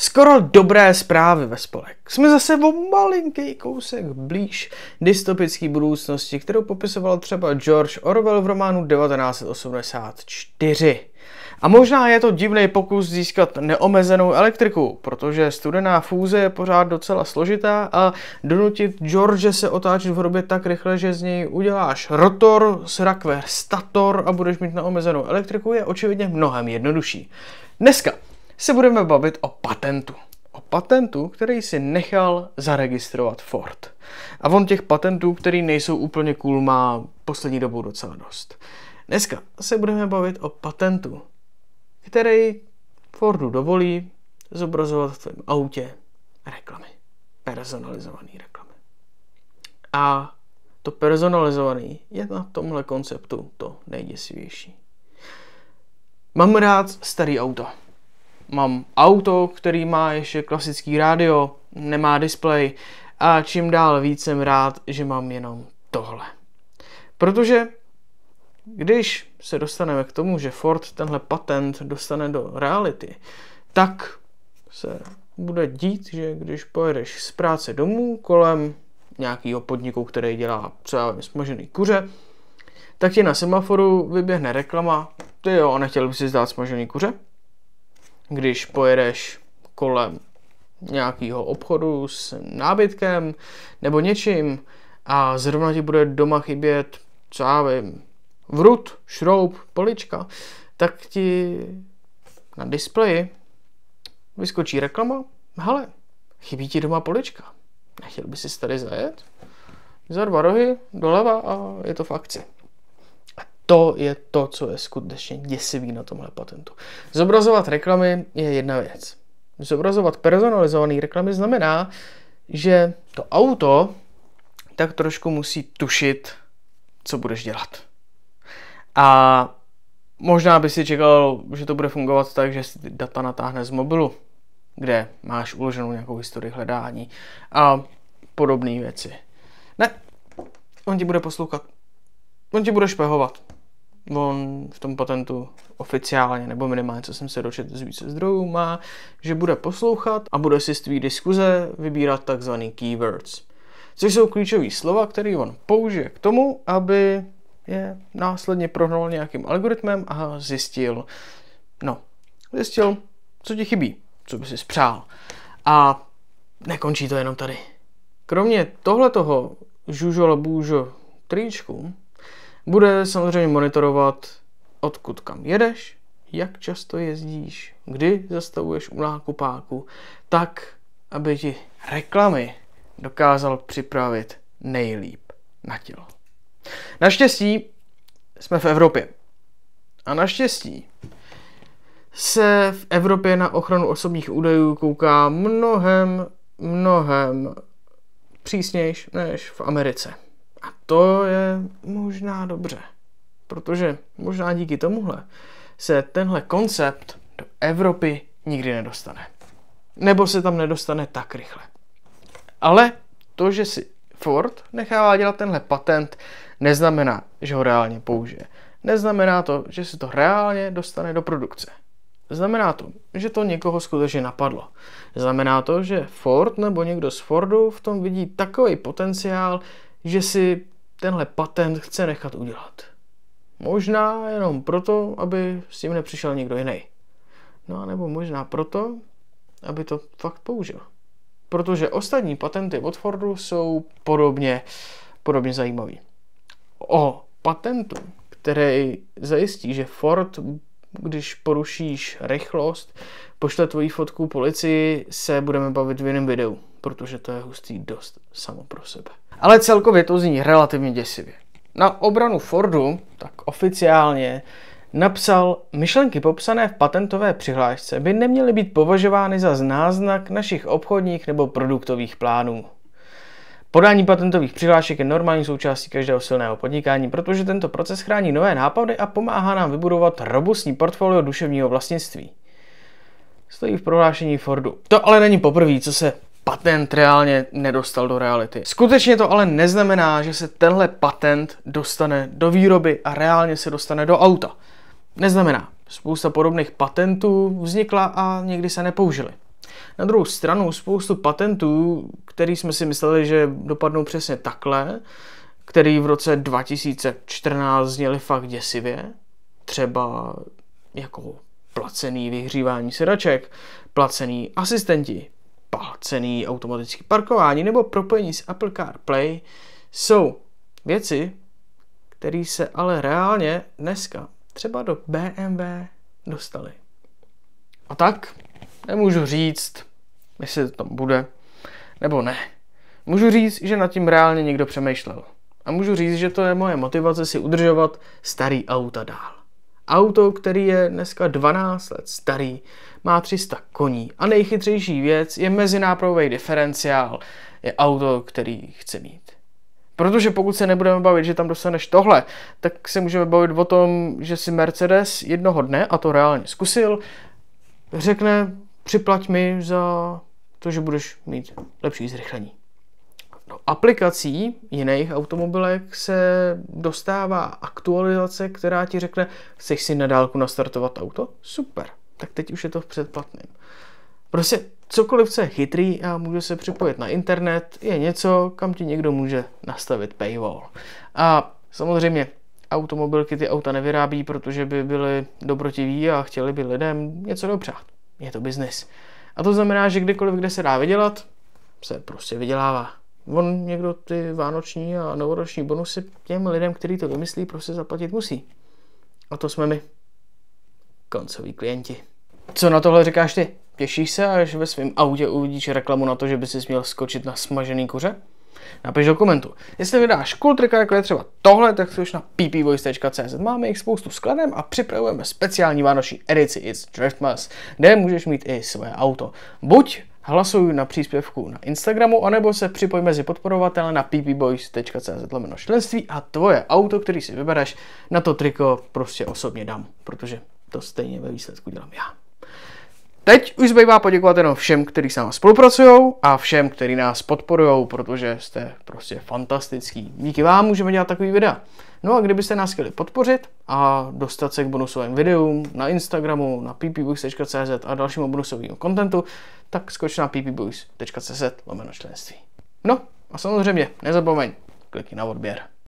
Skoro dobré zprávy ve spolek. Jsme zase o malinký kousek blíž dystopické budoucnosti, kterou popisoval třeba George Orwell v románu 1984. A možná je to divný pokus získat neomezenou elektriku, protože studená fúze je pořád docela složitá a donutit George se otáčet v hrobě tak rychle, že z něj uděláš rotor, srakve stator a budeš mít neomezenou elektriku je očividně mnohem jednodušší. Dneska se budeme bavit o patentu. O patentu, který si nechal zaregistrovat Ford. A on těch patentů, který nejsou úplně cool, má poslední dobou docela dost. Dneska se budeme bavit o patentu, který Fordu dovolí zobrazovat v tvém autě reklamy. Personalizované reklamy. A to personalizovaný je na tomhle konceptu to nejděsivější. Mám rád starý auto mám auto, který má ještě klasický rádio, nemá displej a čím dál víc jsem rád, že mám jenom tohle. Protože když se dostaneme k tomu, že Ford tenhle patent dostane do reality, tak se bude dít, že když pojedeš z práce domů kolem nějakého podniku, který dělá třeba smažený kuře, tak ti na semaforu vyběhne reklama, ty jo, nechtěl by si zdát smažený kuře, když pojedeš kolem nějakého obchodu s nábytkem nebo něčím a zrovna ti bude doma chybět, co já vím, vrut, šroub, polička, tak ti na displeji vyskočí reklama, hele, chybí ti doma polička, nechtěl by si tady zajet? Za dva rohy, doleva a je to v akci to je to, co je skutečně děsivý na tomhle patentu. Zobrazovat reklamy je jedna věc. Zobrazovat personalizované reklamy znamená, že to auto tak trošku musí tušit, co budeš dělat. A možná by si čekal, že to bude fungovat tak, že si data natáhne z mobilu, kde máš uloženou nějakou historii hledání a podobné věci. Ne, on ti bude poslouchat. On ti bude špehovat on v tom patentu oficiálně, nebo minimálně, co jsem se dočetl z více zdrojů, má, že bude poslouchat a bude si z tvý diskuze vybírat takzvaný keywords, což jsou klíčové slova, které on použije k tomu, aby je následně prohnal nějakým algoritmem a zjistil, no, zjistil, co ti chybí, co by si spřál. A nekončí to jenom tady. Kromě tohle toho žužo bůžo tričku, bude samozřejmě monitorovat, odkud kam jedeš, jak často jezdíš, kdy zastavuješ u nákupáku, tak, aby ti reklamy dokázal připravit nejlíp na tělo. Naštěstí jsme v Evropě. A naštěstí se v Evropě na ochranu osobních údajů kouká mnohem, mnohem přísnějš než v Americe to je možná dobře, protože možná díky tomuhle se tenhle koncept do Evropy nikdy nedostane. Nebo se tam nedostane tak rychle. Ale to, že si Ford nechává dělat tenhle patent, neznamená, že ho reálně použije. Neznamená to, že se to reálně dostane do produkce. Znamená to, že to někoho skutečně napadlo. Znamená to, že Ford nebo někdo z Fordu v tom vidí takový potenciál, že si tenhle patent chce nechat udělat. Možná jenom proto, aby s tím nepřišel někdo jiný. No a nebo možná proto, aby to fakt použil. Protože ostatní patenty od Fordu jsou podobně, podobně zajímavý. O patentu, který zajistí, že Ford, když porušíš rychlost, pošle tvoji fotku policii, se budeme bavit v jiném videu protože to je hustý dost samo pro sebe. Ale celkově to zní relativně děsivě. Na obranu Fordu tak oficiálně napsal, myšlenky popsané v patentové přihlášce by neměly být považovány za náznak našich obchodních nebo produktových plánů. Podání patentových přihlášek je normální součástí každého silného podnikání, protože tento proces chrání nové nápady a pomáhá nám vybudovat robustní portfolio duševního vlastnictví. Stojí v prohlášení Fordu. To ale není poprvé, co se patent reálně nedostal do reality. Skutečně to ale neznamená, že se tenhle patent dostane do výroby a reálně se dostane do auta. Neznamená. Spousta podobných patentů vznikla a někdy se nepoužili. Na druhou stranu spoustu patentů, který jsme si mysleli, že dopadnou přesně takhle, který v roce 2014 zněli fakt děsivě, třeba jako placený vyhřívání sedaček, placený asistenti, placený automatický parkování nebo propojení s Apple CarPlay jsou věci, které se ale reálně dneska třeba do BMW dostaly. A tak nemůžu říct, jestli to tam bude, nebo ne. Můžu říct, že nad tím reálně někdo přemýšlel. A můžu říct, že to je moje motivace si udržovat starý auta dál. Auto, který je dneska 12 let starý, má 300 koní a nejchytřejší věc je mezinápravový diferenciál. Je auto, který chce mít. Protože pokud se nebudeme bavit, že tam dostaneš tohle, tak se můžeme bavit o tom, že si Mercedes jednoho dne, a to reálně zkusil, řekne připlať mi za to, že budeš mít lepší zrychlení. Do no, aplikací jiných automobilek se dostává aktualizace, která ti řekne, chceš si na dálku nastartovat auto? Super, tak teď už je to v předplatném. Prostě cokoliv, co je chytrý a může se připojit na internet, je něco, kam ti někdo může nastavit paywall. A samozřejmě automobilky ty auta nevyrábí, protože by byly dobrotiví a chtěli by lidem něco dopřát. Je to biznis. A to znamená, že kdykoliv, kde se dá vydělat, se prostě vydělává on někdo ty vánoční a novoroční bonusy těm lidem, kteří to vymyslí, prostě zaplatit musí. A to jsme my. Koncoví klienti. Co na tohle říkáš ty? Těšíš se, až ve svém autě uvidíš reklamu na to, že bys si měl skočit na smažený kuře? Napiš do komentu. Jestli vydáš kultrika, jako je třeba tohle, tak si už na ppvoice.cz. Máme jich spoustu skladem a připravujeme speciální vánoční edici It's Driftmas, kde můžeš mít i své auto. Buď Hlasuj na příspěvku na Instagramu, anebo se připoj mezi podporovatele na ppboys.cz členství a tvoje auto, který si vybereš, na to triko prostě osobně dám, protože to stejně ve výsledku dělám já. Teď už zbývá poděkovat jenom všem, kteří s námi spolupracují a všem, kteří nás podporují, protože jste prostě fantastický. Díky vám můžeme dělat takový videa. No a kdybyste nás chtěli podpořit a dostat se k bonusovým videům na Instagramu, na ppboys.cz a dalšímu bonusovému kontentu, tak skoč na ppboys.cz lomeno členství. No a samozřejmě nezapomeň, klikni na odběr.